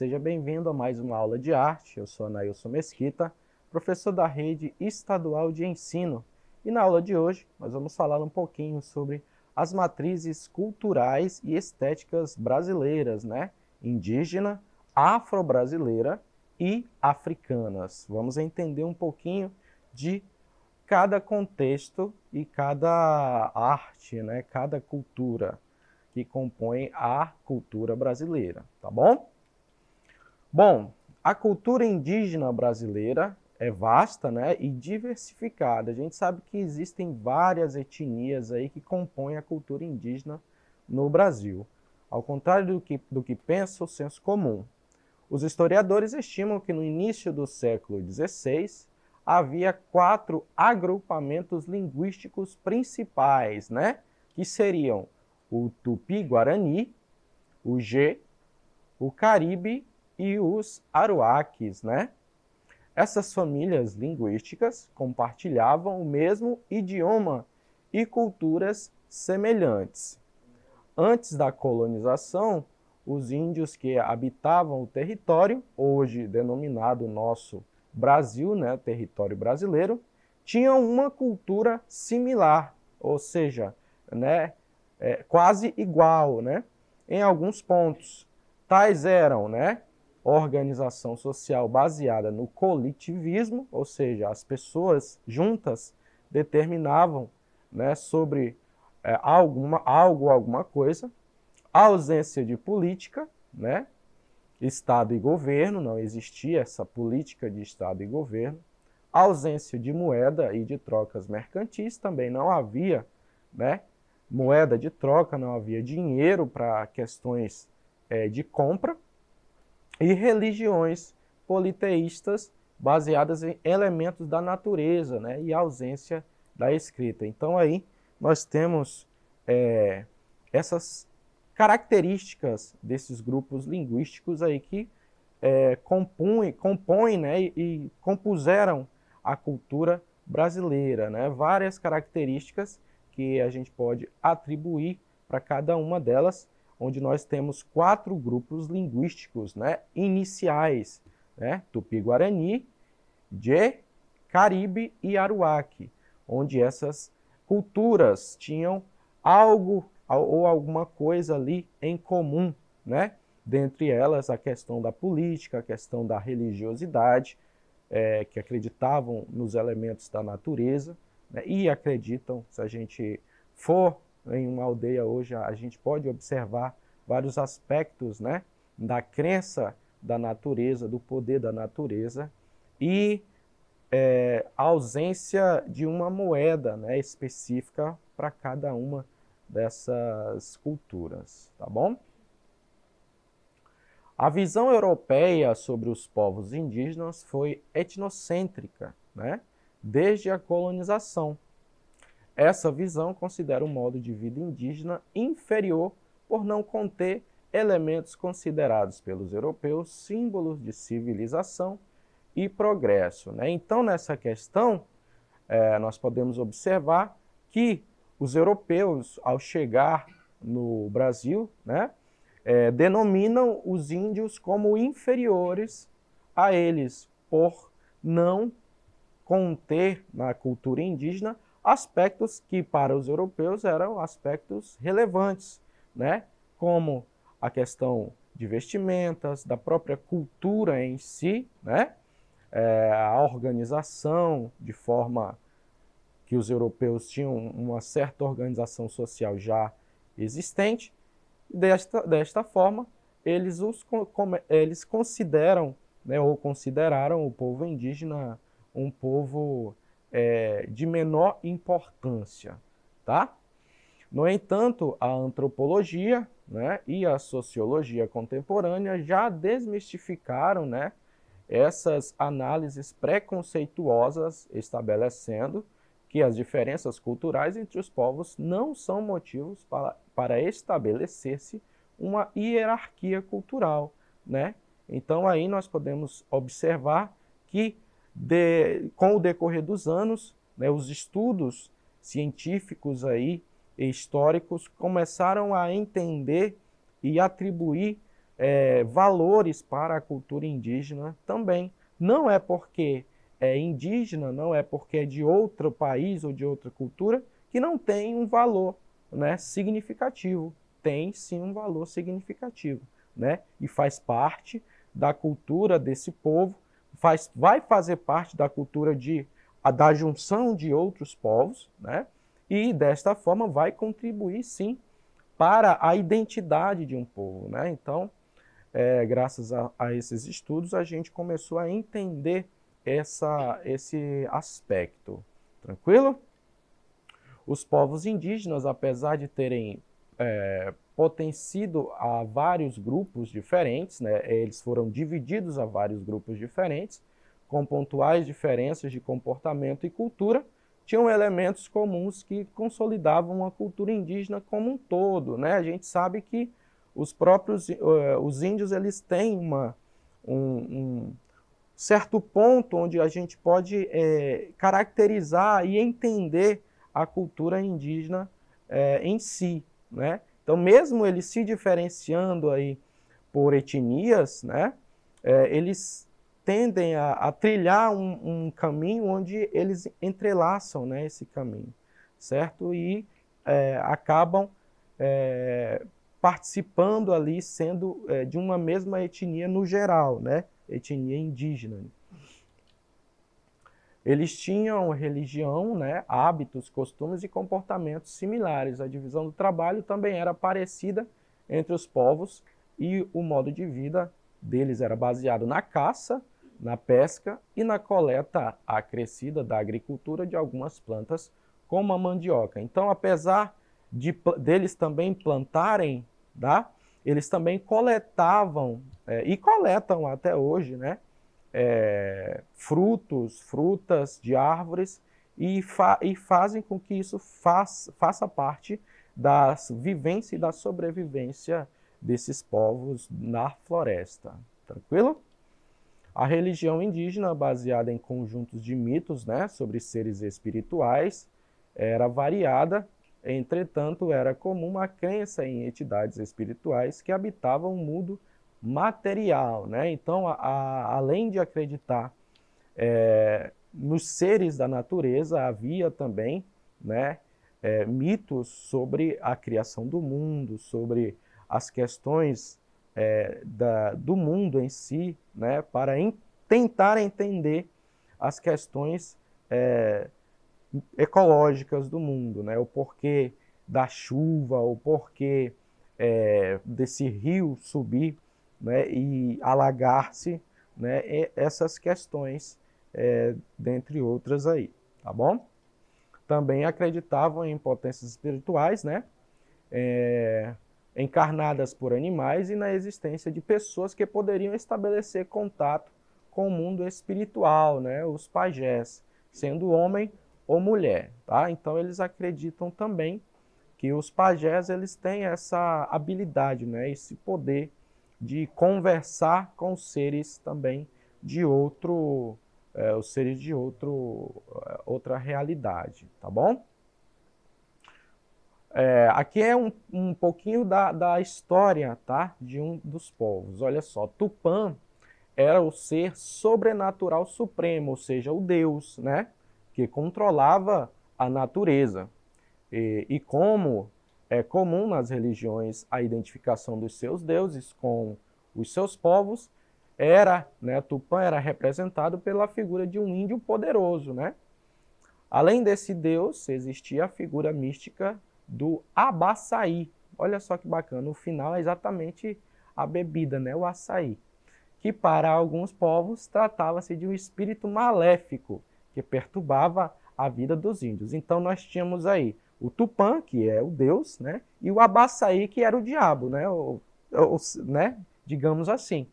Seja bem-vindo a mais uma aula de arte. Eu sou Anailson Mesquita, professor da Rede Estadual de Ensino. E na aula de hoje nós vamos falar um pouquinho sobre as matrizes culturais e estéticas brasileiras, né? Indígena, afro-brasileira e africanas. Vamos entender um pouquinho de cada contexto e cada arte, né? Cada cultura que compõe a cultura brasileira, tá bom? Bom, a cultura indígena brasileira é vasta né, e diversificada. A gente sabe que existem várias etnias aí que compõem a cultura indígena no Brasil, ao contrário do que, do que pensa o senso comum. Os historiadores estimam que no início do século XVI havia quatro agrupamentos linguísticos principais, né? que seriam o Tupi-Guarani, o G, o Caribe e os aruaques, né? Essas famílias linguísticas compartilhavam o mesmo idioma e culturas semelhantes. Antes da colonização, os índios que habitavam o território, hoje denominado nosso Brasil, né, território brasileiro, tinham uma cultura similar, ou seja, né, é, quase igual, né, em alguns pontos. Tais eram, né, organização social baseada no coletivismo, ou seja, as pessoas juntas determinavam né, sobre é, alguma, algo, alguma coisa, a ausência de política, né, Estado e governo, não existia essa política de Estado e governo, a ausência de moeda e de trocas mercantis, também não havia né, moeda de troca, não havia dinheiro para questões é, de compra e religiões politeístas baseadas em elementos da natureza né, e ausência da escrita. Então aí nós temos é, essas características desses grupos linguísticos aí que é, compõem, compõem né, e, e compuseram a cultura brasileira. Né? Várias características que a gente pode atribuir para cada uma delas onde nós temos quatro grupos linguísticos né, iniciais, né, Tupi-Guarani, de Caribe e Aruac, onde essas culturas tinham algo ou alguma coisa ali em comum, né? Dentre elas, a questão da política, a questão da religiosidade, é, que acreditavam nos elementos da natureza né? e acreditam, se a gente for em uma aldeia hoje, a gente pode observar vários aspectos né, da crença da natureza, do poder da natureza e é, a ausência de uma moeda né, específica para cada uma dessas culturas, tá bom? A visão europeia sobre os povos indígenas foi etnocêntrica, né? desde a colonização. Essa visão considera o modo de vida indígena inferior por não conter elementos considerados pelos europeus símbolos de civilização e progresso. Né? Então, nessa questão, é, nós podemos observar que os europeus, ao chegar no Brasil, né, é, denominam os índios como inferiores a eles, por não conter na cultura indígena aspectos que para os europeus eram aspectos relevantes, né? como a questão de vestimentas, da própria cultura em si, né? É, a organização de forma que os europeus tinham uma certa organização social já existente. Desta, desta forma, eles, os, eles consideram né, ou consideraram o povo indígena um povo é, de menor importância, tá? No entanto, a antropologia né, e a sociologia contemporânea já desmistificaram né, essas análises preconceituosas, estabelecendo que as diferenças culturais entre os povos não são motivos para, para estabelecer-se uma hierarquia cultural. Né? Então, aí nós podemos observar que de, com o decorrer dos anos, né, os estudos científicos aí, históricos começaram a entender e atribuir é, valores para a cultura indígena também. Não é porque é indígena, não é porque é de outro país ou de outra cultura que não tem um valor né, significativo. Tem sim um valor significativo né, e faz parte da cultura desse povo faz, vai fazer parte da cultura de, da junção de outros povos, né? e desta forma vai contribuir sim para a identidade de um povo. Né? Então, é, graças a, a, esses estudos, a gente começou a entender essa, esse aspecto. Tranquilo? Os povos indígenas, apesar de terem é, potencido a vários grupos diferentes, né? eles foram divididos a vários grupos diferentes, com pontuais diferenças de comportamento e cultura, tinham elementos comuns que consolidavam a cultura indígena como um todo. Né? A gente sabe que os próprios uh, os índios eles têm uma, um, um, certo ponto onde a gente pode é, caracterizar e entender a cultura indígena é, em si. Né? Então, mesmo eles se diferenciando aí por etnias, né, é, eles tendem a, a trilhar um, um, caminho onde eles entrelaçam né, esse caminho, certo? E é, acabam é, participando ali, sendo é, de uma mesma etnia no geral, né? etnia indígena. Eles tinham religião, né, hábitos, costumes e comportamentos similares. A divisão do trabalho também era parecida entre os povos e o modo de vida deles era baseado na caça, na pesca e na coleta acrescida da agricultura de algumas plantas, como a mandioca. Então, apesar de deles também plantarem, tá? eles também coletavam é, e coletam até hoje, né? é, frutos, frutas de árvores e, fa e fazem com que isso faça faça parte da vivência e da sobrevivência desses povos na floresta. Tranquilo? A religião indígena, baseada em conjuntos de mitos né, sobre seres espirituais, era variada, entretanto, era comum a crença em entidades espirituais que habitavam o mundo material, né? Então, a, a, além de acreditar é, nos seres da natureza, havia também, né? É, mitos sobre a criação do mundo, sobre as questões é, da, do mundo em si, né, para em, tentar entender as questões é, ecológicas do mundo, né, o porquê da chuva, o porquê é, desse rio subir né, e alagar-se né, essas questões, é, dentre outras aí, tá bom? Também acreditavam em potências espirituais, né, é, encarnadas por animais e na existência de pessoas que poderiam estabelecer contato com o mundo espiritual, né, os pajés, sendo homem ou mulher, tá? Então eles acreditam também que os pajés eles têm essa habilidade, né, esse poder de conversar com seres também de outro, é, os seres de outro, é, outra realidade, tá bom? É, aqui é um, um pouquinho da, da história tá? de um dos povos. Olha só, Tupã era o ser sobrenatural supremo, ou seja, o Deus, né? Que controlava a natureza. E, e como é comum nas religiões a identificação dos seus deuses com os seus povos. Era, né, Tupã era representado pela figura de um índio poderoso, né? Além desse deus, existia a figura mística do abaçaí. Olha só que bacana, o final é exatamente a bebida, né, o açaí, que para alguns povos tratava-se de um espírito maléfico que perturbava a vida dos índios. Então nós tínhamos aí o Tupã, que é o Deus, né? e o Abaçaí, que era o diabo, né? ou né? digamos assim.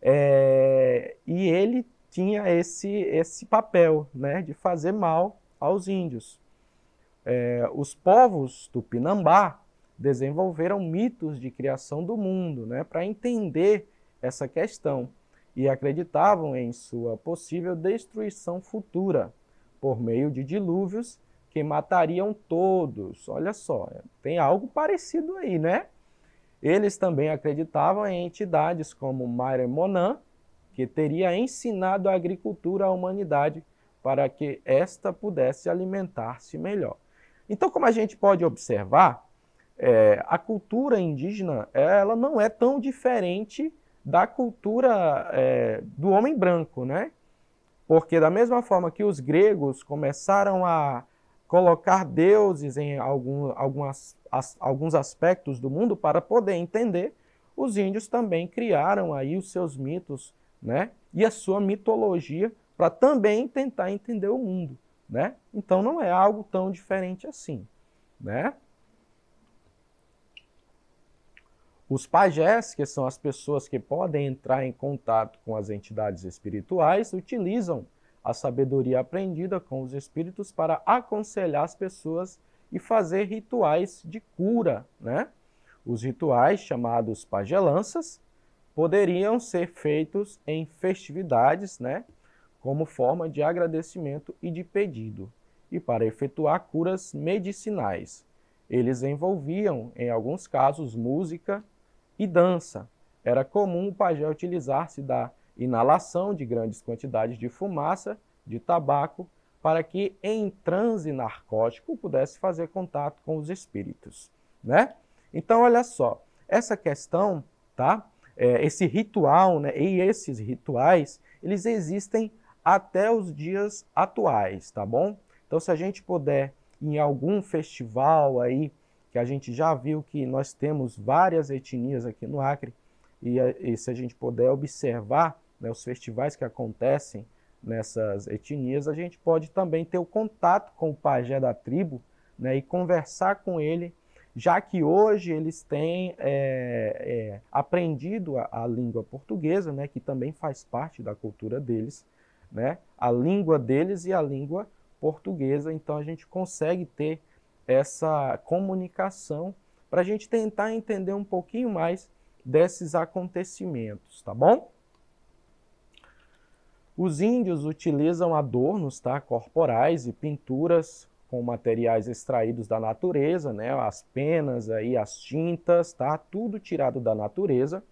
É, e ele tinha esse, esse papel né? de fazer mal aos índios. É, os povos tupinambá desenvolveram mitos de criação do mundo né? para entender essa questão e acreditavam em sua possível destruição futura por meio de dilúvios porque matariam todos. Olha só, tem algo parecido aí, né? Eles também acreditavam em entidades como Mare Monan, que teria ensinado a agricultura à humanidade para que esta pudesse alimentar-se melhor. Então, como a gente pode observar, é, a cultura indígena ela não é tão diferente da cultura é, do homem branco, né? Porque da mesma forma que os gregos começaram a colocar deuses em algum, algumas, as, alguns aspectos do mundo para poder entender, os índios também criaram aí os seus mitos né? e a sua mitologia para também tentar entender o mundo. Né? Então não é algo tão diferente assim. Né? Os pajés, que são as pessoas que podem entrar em contato com as entidades espirituais, utilizam a sabedoria aprendida com os espíritos para aconselhar as pessoas e fazer rituais de cura, né? Os rituais chamados pagelanças poderiam ser feitos em festividades, né, como forma de agradecimento e de pedido, e para efetuar curas medicinais. Eles envolviam, em alguns casos, música e dança. Era comum o pajé utilizar-se da inalação de grandes quantidades de fumaça, de tabaco, para que em transe narcótico pudesse fazer contato com os espíritos, né? Então, olha só, essa questão, tá? É, esse ritual, né? E esses rituais, eles existem até os dias atuais, tá bom? Então, se a gente puder, em algum festival aí, que a gente já viu que nós temos várias etnias aqui no Acre, e, e se a gente puder observar né, os festivais que acontecem nessas etnias, a gente pode também ter o contato com o pajé da tribo né, e conversar com ele, já que hoje eles têm é, é, aprendido a, a, língua portuguesa, né, que também faz parte da cultura deles, né, a língua deles e a língua portuguesa, então a gente consegue ter essa comunicação para a gente tentar entender um pouquinho mais desses acontecimentos, tá bom? Os índios utilizam adornos tá, corporais e pinturas com materiais extraídos da natureza, né, as penas, aí, as tintas, tá, tudo tirado da natureza.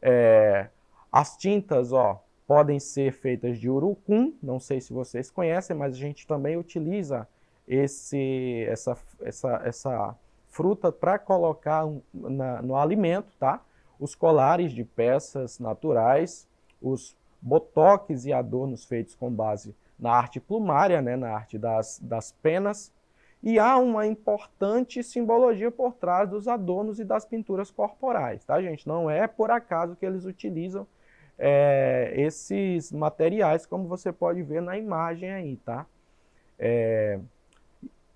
É, as tintas ó, podem ser feitas de urucum, não sei se vocês conhecem, mas a gente também utiliza esse, essa, essa, essa fruta para colocar na, no alimento, tá? Os colares de peças naturais, os botox e adornos feitos com base na arte plumária, né, na arte das, das penas, e há uma importante simbologia por trás dos adornos e das pinturas corporais, tá, gente? Não é por acaso que eles utilizam é, esses materiais, como você pode ver na imagem aí, tá? É,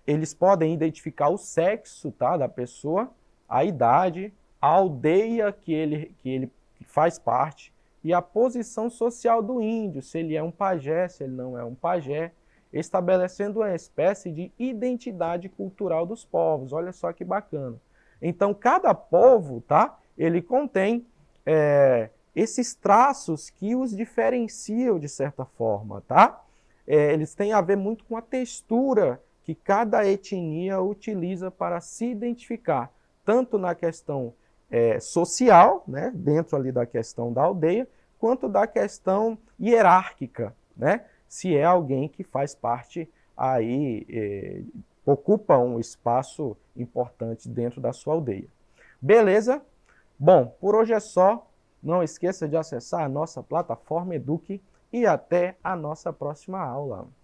eles podem identificar o sexo, tá, da pessoa, a idade, a aldeia que ele, que ele faz parte, e a posição social do índio, se ele é um pajé, se ele não é um pajé, estabelecendo uma espécie de identidade cultural dos povos. Olha só que bacana. Então, cada povo, tá? Ele contém é, esses traços que os diferenciam de certa forma, tá? É, eles têm a ver muito com a textura que cada etnia utiliza para se identificar, tanto na questão é, social, né, dentro ali da questão da aldeia, quanto da questão hierárquica, né? Se é alguém que faz parte aí, é, ocupa um espaço importante dentro da sua aldeia. Beleza? Bom, por hoje é só. Não esqueça de acessar a nossa plataforma Eduque e até a nossa próxima aula.